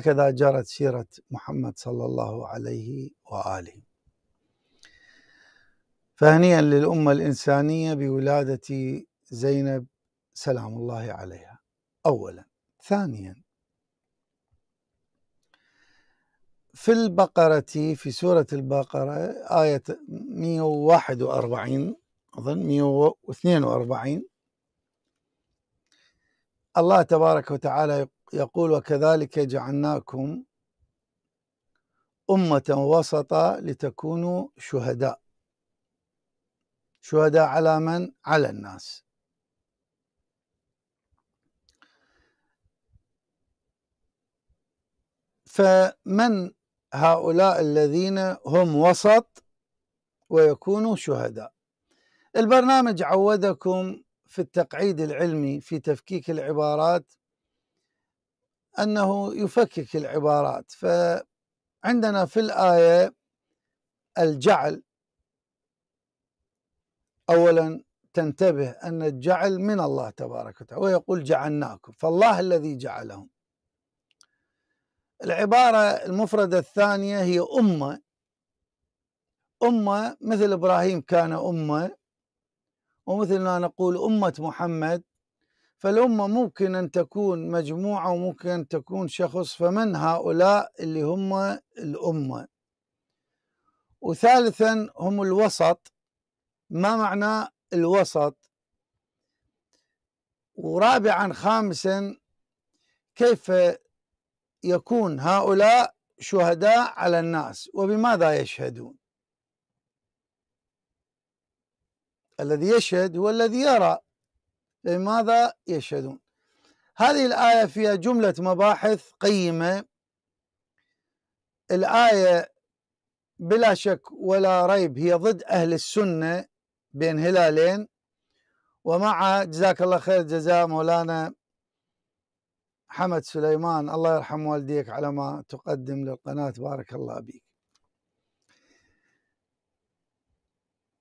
هكذا جرت سيرة محمد صلى الله عليه وآله فهنيئا للأمة الإنسانية بولادة زينب سلام الله عليها أولا ثانيا في البقرة في سورة البقرة آية 141 أظن 142 الله تبارك وتعالى يقول يقول وكذلك جعلناكم أمة وسطا لتكونوا شهداء شهداء على من؟ على الناس فمن هؤلاء الذين هم وسط ويكونوا شهداء البرنامج عودكم في التقعيد العلمي في تفكيك العبارات أنه يفكك العبارات فعندنا في الآية الجعل أولا تنتبه أن الجعل من الله تبارك وتعالى ويقول جعلناكم فالله الذي جعلهم العبارة المفردة الثانية هي أمة أمة مثل إبراهيم كان أمة ومثل ما نقول أمة محمد فالأمة ممكن أن تكون مجموعة وممكن أن تكون شخص فمن هؤلاء اللي هم الأمة وثالثا هم الوسط ما معنى الوسط ورابعا خامسا كيف يكون هؤلاء شهداء على الناس وبماذا يشهدون الذي يشهد هو الذي يرى لماذا يشهدون هذه الآية فيها جملة مباحث قيمة الآية بلا شك ولا ريب هي ضد أهل السنة بين هلالين ومع جزاك الله خير جزاء مولانا حمد سليمان الله يرحم والديك على ما تقدم للقناة بارك الله بك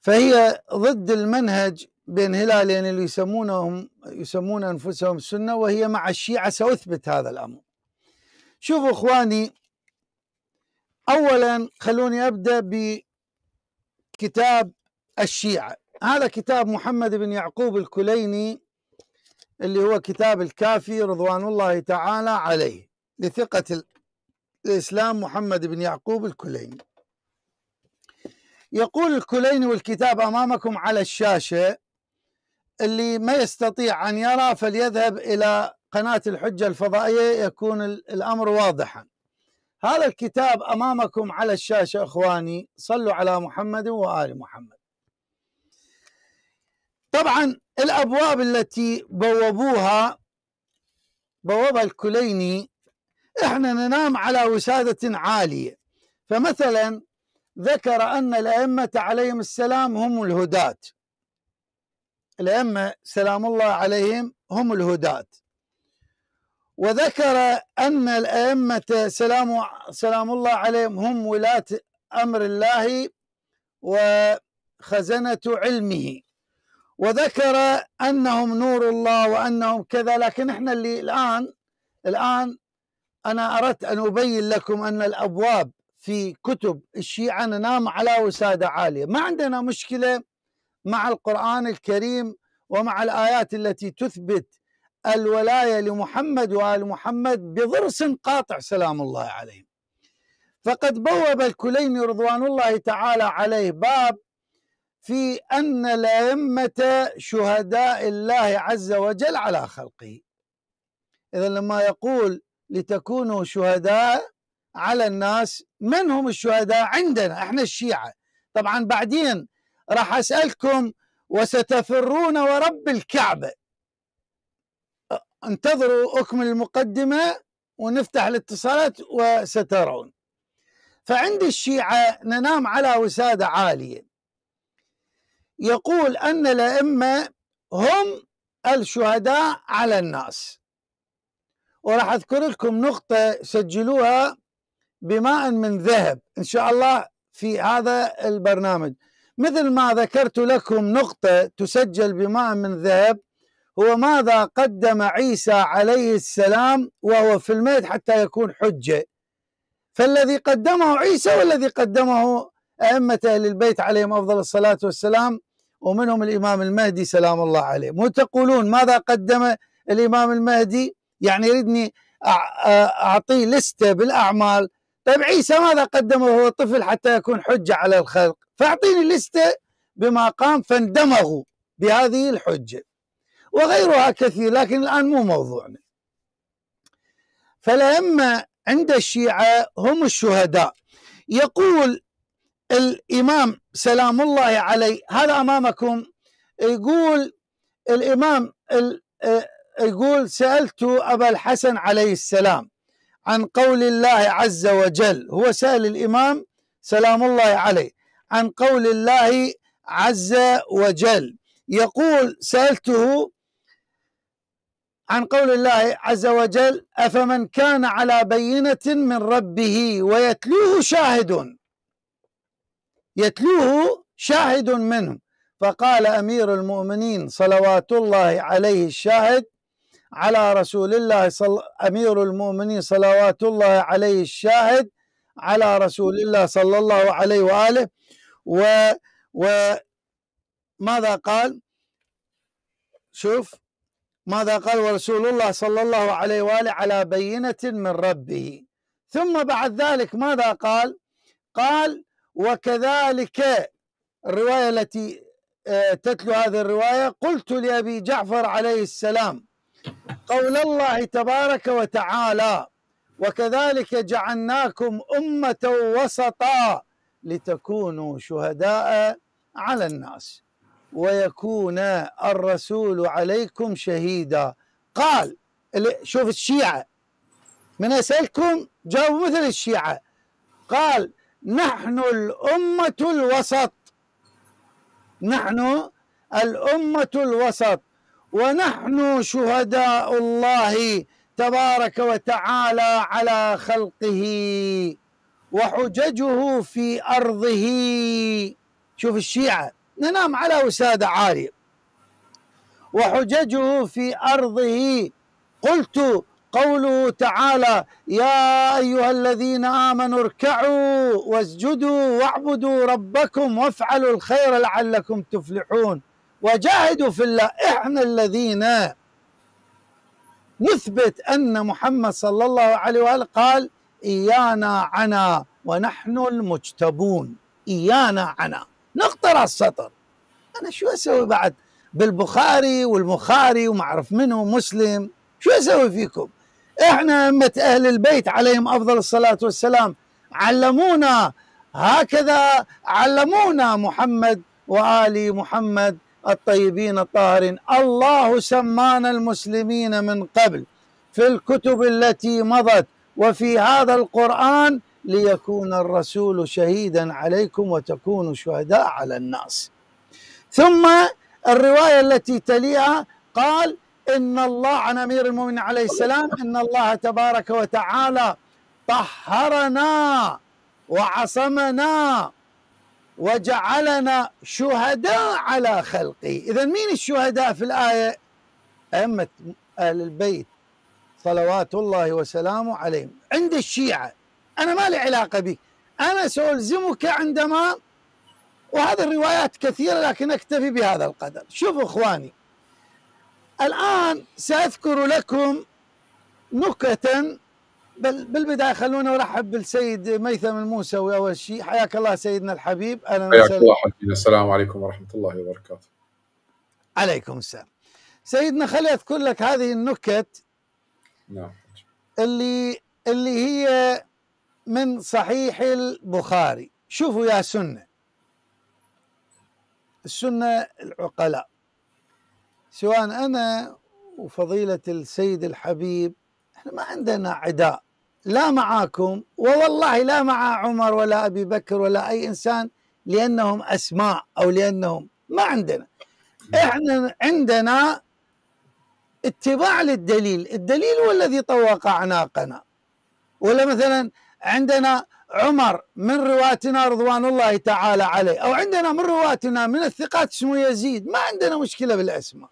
فهي ضد المنهج بين هلالين اللي يسمونهم يسمون انفسهم سنه وهي مع الشيعه ساثبت هذا الامر. شوفوا اخواني اولا خلوني ابدا بكتاب الشيعه، هذا كتاب محمد بن يعقوب الكليني اللي هو كتاب الكافي رضوان الله تعالى عليه لثقه الاسلام محمد بن يعقوب الكليني. يقول الكليني والكتاب امامكم على الشاشه اللي ما يستطيع أن يرى فليذهب إلى قناة الحجة الفضائية يكون الأمر واضحا هذا الكتاب أمامكم على الشاشة إخواني صلوا على محمد وآل محمد طبعا الأبواب التي بوبوها بوابها الكليني احنا ننام على وسادة عالية فمثلا ذكر أن الأئمة عليهم السلام هم الهداة الأئمة سلام الله عليهم هم الهداة وذكر أن الأئمة سلام, سلام الله عليهم هم ولاة أمر الله وخزنة علمه وذكر أنهم نور الله وأنهم كذا لكن احنا اللي الآن الآن أنا أردت أن أبين لكم أن الأبواب في كتب الشيعة ننام على وسادة عالية ما عندنا مشكلة مع القرآن الكريم ومع الآيات التي تثبت الولاية لمحمد وآل محمد بضرس قاطع سلام الله عليه فقد بوب الكليني رضوان الله تعالى عليه باب في أن الأئمة شهداء الله عز وجل على خلقه إذا لما يقول لتكونوا شهداء على الناس من هم الشهداء عندنا احنا الشيعة طبعا بعدين راح أسألكم وستفرون ورب الكعبة انتظروا أكمل المقدمة ونفتح الاتصالات وسترون فعند الشيعة ننام على وسادة عالية يقول أن الأئمة هم الشهداء على الناس وراح أذكر لكم نقطة سجلوها بماء من ذهب إن شاء الله في هذا البرنامج مثل ما ذكرت لكم نقطة تسجل بماء من ذهب هو ماذا قدم عيسى عليه السلام وهو في الميت حتى يكون حجة فالذي قدمه عيسى والذي قدمه أئمة أهل البيت عليهم أفضل الصلاة والسلام ومنهم الإمام المهدي سلام الله عليه مو تقولون ماذا قدم الإمام المهدي يعني يريدني أعطيه لستة بالأعمال طيب عيسى ماذا قدم وهو طفل حتى يكون حجة على الخلق فأعطيني لستة بما قام فاندمغوا بهذه الحجة وغيرها كثير لكن الآن مو موضوعنا فلما عند الشيعة هم الشهداء يقول الإمام سلام الله عليه هذا أمامكم يقول الإمام يقول سألت أبا الحسن عليه السلام عن قول الله عز وجل هو سأل الإمام سلام الله عليه عن قول الله عز وجل يقول سألته عن قول الله عز وجل أفمن كان على بينة من ربه ويتلوه شاهد يتلوه شاهد منه فقال أمير المؤمنين صلوات الله عليه الشاهد على رسول الله صل... أمير المؤمنين صلوات الله عليه الشاهد على رسول الله صلى الله عليه وآله و... وماذا قال شوف ماذا قال ورسول الله صلى الله عليه وآله على بينة من ربه ثم بعد ذلك ماذا قال قال وكذلك الرواية التي آه، تتلو هذه الرواية قلت لأبي جعفر عليه السلام قول الله تبارك وتعالى وكذلك جعلناكم امه وسطا لتكونوا شهداء على الناس ويكون الرسول عليكم شهيدا قال شوف الشيعه من اسالكم جاوبوا مثل الشيعه قال نحن الامه الوسط نحن الامه الوسط ونحن شهداء الله تبارك وتعالى على خلقه وحججه في أرضه شوف الشيعة ننام على وسادة عارية وحججه في أرضه قلت قوله تعالى يا أيها الذين آمنوا اركعوا واسجدوا واعبدوا ربكم وافعلوا الخير لعلكم تفلحون وجاهدوا في الله احنا الذين نثبت ان محمد صلى الله عليه واله قال ايانا عنا ونحن المجتبون ايانا عنا نقطر السطر انا شو اسوي بعد بالبخاري والمخاري وما اعرف منه مسلم شو اسوي فيكم احنا امه اهل البيت عليهم افضل الصلاه والسلام علمونا هكذا علمونا محمد وال محمد الطيبين الطاهرين الله سمانا المسلمين من قبل في الكتب التي مضت وفي هذا القرآن ليكون الرسول شهيدا عليكم وتكونوا شهداء على الناس ثم الرواية التي تليها قال إن الله عن أمير المؤمنين عليه السلام إن الله تبارك وتعالى طهرنا وعصمنا وجعلنا شهداء على خلقه إذا مين الشهداء في الآية أئمة أهل البيت صلوات الله وسلامه عليهم عند الشيعة أنا ما لي علاقة بك أنا سألزمك عندما وهذه الروايات كثيرة لكن أكتفي بهذا القدر شوفوا إخواني الآن سأذكر لكم نكتا بل بالبدايه خلونا نرحب بالسيد ميثم الموسوي اول شيء حياك الله سيدنا الحبيب اهلا وسهلا حياك الله حبيبي السلام عليكم ورحمه الله وبركاته عليكم السلام سيدنا خلي اذكر لك هذه النكت نعم اللي اللي هي من صحيح البخاري شوفوا يا سنه السنه العقلاء سواء انا وفضيله السيد الحبيب احنا ما عندنا عداء لا معاكم ووالله لا مع عمر ولا ابي بكر ولا اي انسان لانهم اسماء او لانهم ما عندنا احنا عندنا اتباع للدليل الدليل هو الذي طوق اعناقنا ولا مثلا عندنا عمر من رواتنا رضوان الله تعالى عليه او عندنا من رواتنا من الثقات اسمه يزيد ما عندنا مشكله بالاسماء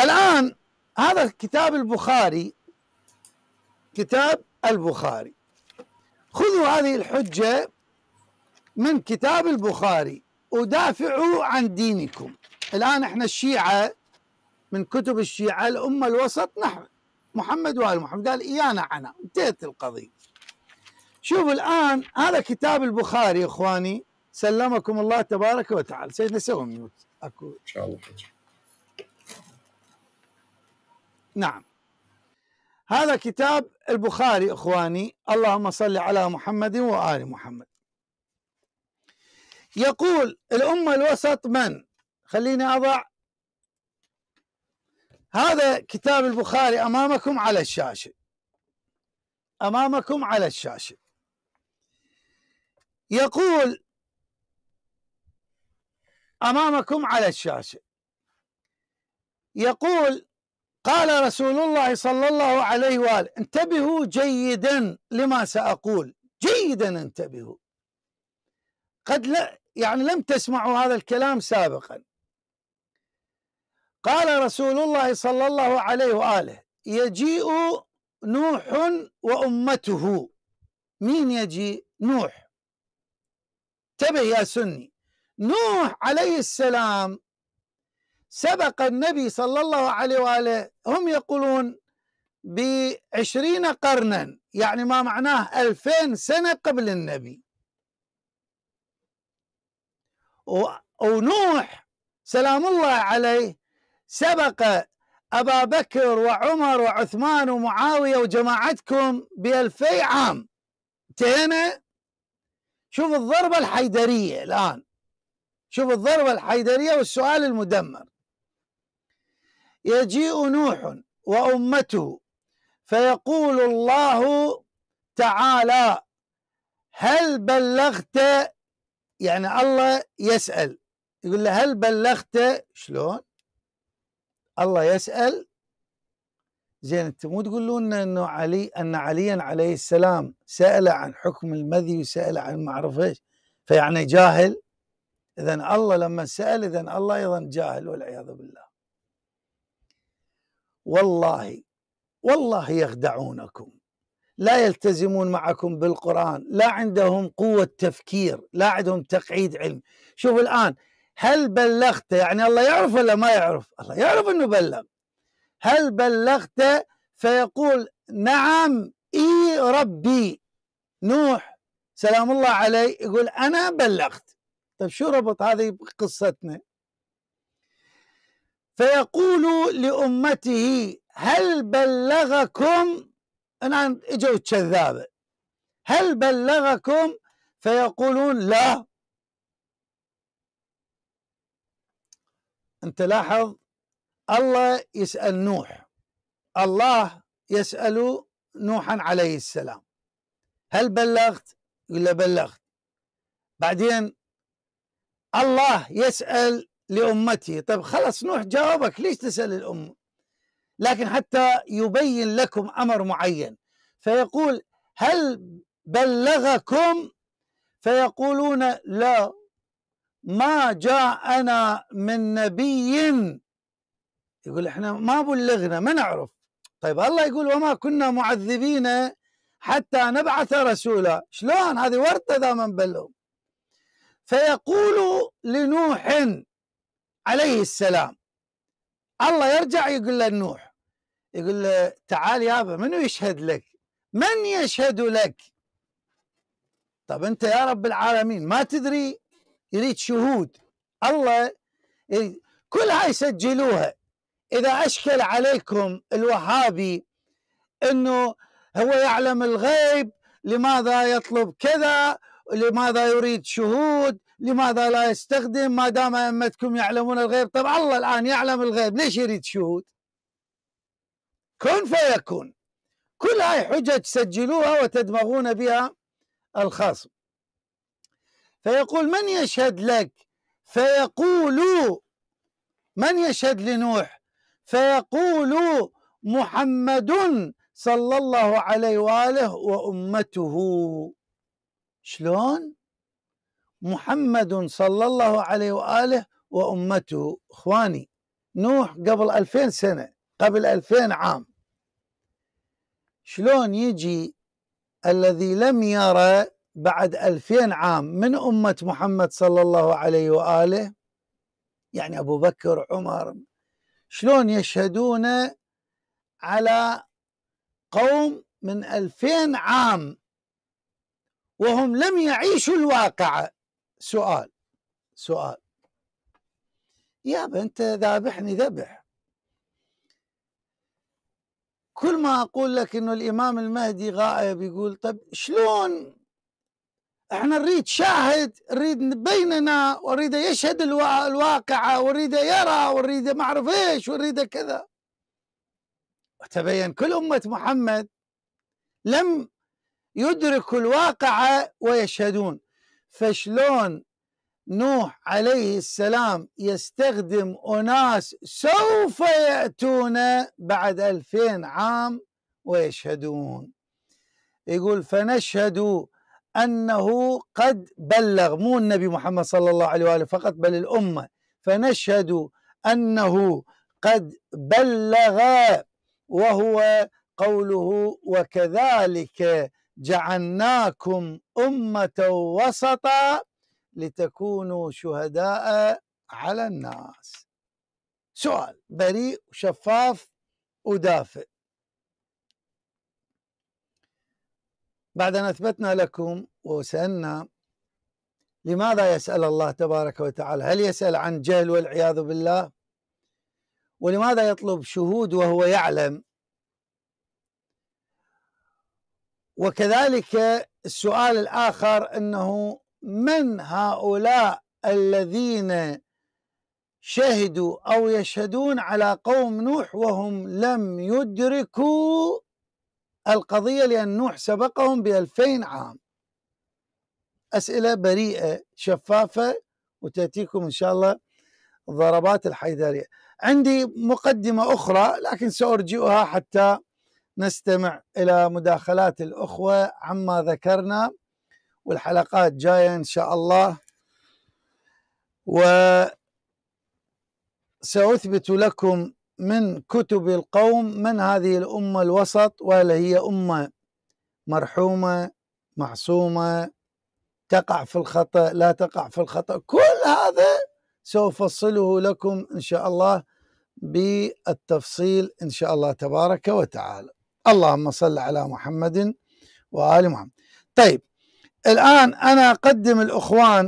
الان هذا كتاب البخاري كتاب البخاري خذوا هذه الحجة من كتاب البخاري ودافعوا عن دينكم الآن احنا الشيعة من كتب الشيعة الأمة الوسط نحو محمد وآل محمد قال إيانا عنا انتهت القضية شوفوا الآن هذا كتاب البخاري إخواني سلمكم الله تبارك وتعالى سيدنا سوى ميوت أكو إن شاء الله نعم هذا كتاب البخاري اخواني اللهم صل على محمد وال محمد يقول الامه الوسط من خليني اضع هذا كتاب البخاري امامكم على الشاشه امامكم على الشاشه يقول امامكم على الشاشه يقول قال رسول الله صلى الله عليه واله انتبهوا جيدا لما ساقول جيدا انتبهوا قد لا يعني لم تسمعوا هذا الكلام سابقا قال رسول الله صلى الله عليه واله يجيء نوح وامته مين يجيء نوح انتبه يا سني نوح عليه السلام سبق النبي صلى الله عليه وآله هم يقولون بعشرين قرنا يعني ما معناه ألفين سنة قبل النبي ونوح سلام الله عليه سبق أبا بكر وعمر وعثمان ومعاوية وجماعتكم بألفي عام انتهينا شوف الضربة الحيدرية الآن شوف الضربة الحيدرية والسؤال المدمر يجيء نوح وامته فيقول الله تعالى هل بلغت يعني الله يسال يقول له هل بلغت شلون الله يسال زين انت مو تقولون انه علي ان عليا عليه السلام سال عن حكم المذي وسال عن ما اعرف ايش فيعني جاهل اذا الله لما سال اذا الله ايضا جاهل والعياذ بالله والله والله يخدعونكم لا يلتزمون معكم بالقرآن لا عندهم قوة تفكير لا عندهم تقعيد علم شوف الآن هل بلغت يعني الله يعرف ولا ما يعرف الله يعرف أنه بلغ هل بلغت فيقول نعم إي ربي نوح سلام الله عليه يقول أنا بلغت طيب شو ربط هذه بقصتنا فيقول لأمته هل بلغكم الآن اجوا الكذابة هل بلغكم فيقولون لا انت لاحظ الله يسأل نوح الله يسأل نوحا عليه السلام هل بلغت يقول له بلغت بعدين الله يسأل لأمته طيب خلص نوح جاوبك ليش تسأل الأم لكن حتى يبين لكم أمر معين فيقول هل بلغكم فيقولون لا ما جاءنا من نبي يقول احنا ما بلغنا ما نعرف طيب الله يقول وما كنا معذبين حتى نبعث رسولا شلون هذه ورطة ذا من بلغ فيقول لنوح عليه السلام الله يرجع يقول له نوح يقول له تعال يابا منو يشهد لك من يشهد لك طب انت يا رب العالمين ما تدري يريد شهود الله إيه، كل هاي سجلوها اذا اشكل عليكم الوهابي انه هو يعلم الغيب لماذا يطلب كذا لماذا يريد شهود لماذا لا يستخدم ما دام أئمتكم يعلمون الغيب طب الله الآن يعلم الغيب ليش يريد شهود كن فيكون كل هاي حجج تسجلوها وتدمغون بها الخصم فيقول من يشهد لك فيقول من يشهد لنوح فيقول محمد صلى الله عليه واله وامته شلون محمد صلى الله عليه وآله وأمته إخواني نوح قبل ألفين سنة قبل ألفين عام شلون يجي الذي لم يرى بعد ألفين عام من أمة محمد صلى الله عليه وآله يعني أبو بكر عمر شلون يشهدون على قوم من ألفين عام وهم لم يعيشوا الواقعة سؤال سؤال يابا انت ذابحني ذبح كل ما اقول لك انه الامام المهدي غائب يقول طيب شلون احنا نريد شاهد نريد بيننا وريد يشهد الواقعة وريد يرى وريد ما اعرف ايش وريد كذا وتبين كل أمة محمد لم يدركوا الواقعة ويشهدون فشلون نوح عليه السلام يستخدم أناس سوف يأتون بعد ألفين عام ويشهدون يقول فنشهد أنه قد بلغ مو النبي محمد صلى الله عليه وآله فقط بل الأمة فنشهد أنه قد بلغ وهو قوله وكذلك جعلناكم أمة وسطا لتكونوا شهداء على الناس سؤال بريء وشفاف ودافئ بعد أن أثبتنا لكم وسألنا لماذا يسأل الله تبارك وتعالى هل يسأل عن جهل والعياذ بالله ولماذا يطلب شهود وهو يعلم وكذلك السؤال الآخر أنه من هؤلاء الذين شهدوا أو يشهدون على قوم نوح وهم لم يدركوا القضية لأن نوح سبقهم بألفين عام أسئلة بريئة شفافة وتأتيكم إن شاء الله ضربات الحيدرية عندي مقدمة أخرى لكن سأرجئها حتى نستمع إلى مداخلات الأخوة عما ذكرنا والحلقات جاية إن شاء الله وسأثبت لكم من كتب القوم من هذه الأمة الوسط وهل هي أمة مرحومة معصومة تقع في الخطأ لا تقع في الخطأ كل هذا سأفصله لكم إن شاء الله بالتفصيل إن شاء الله تبارك وتعالى اللهم صل على محمد وآل محمد طيب الآن أنا أقدم الأخوان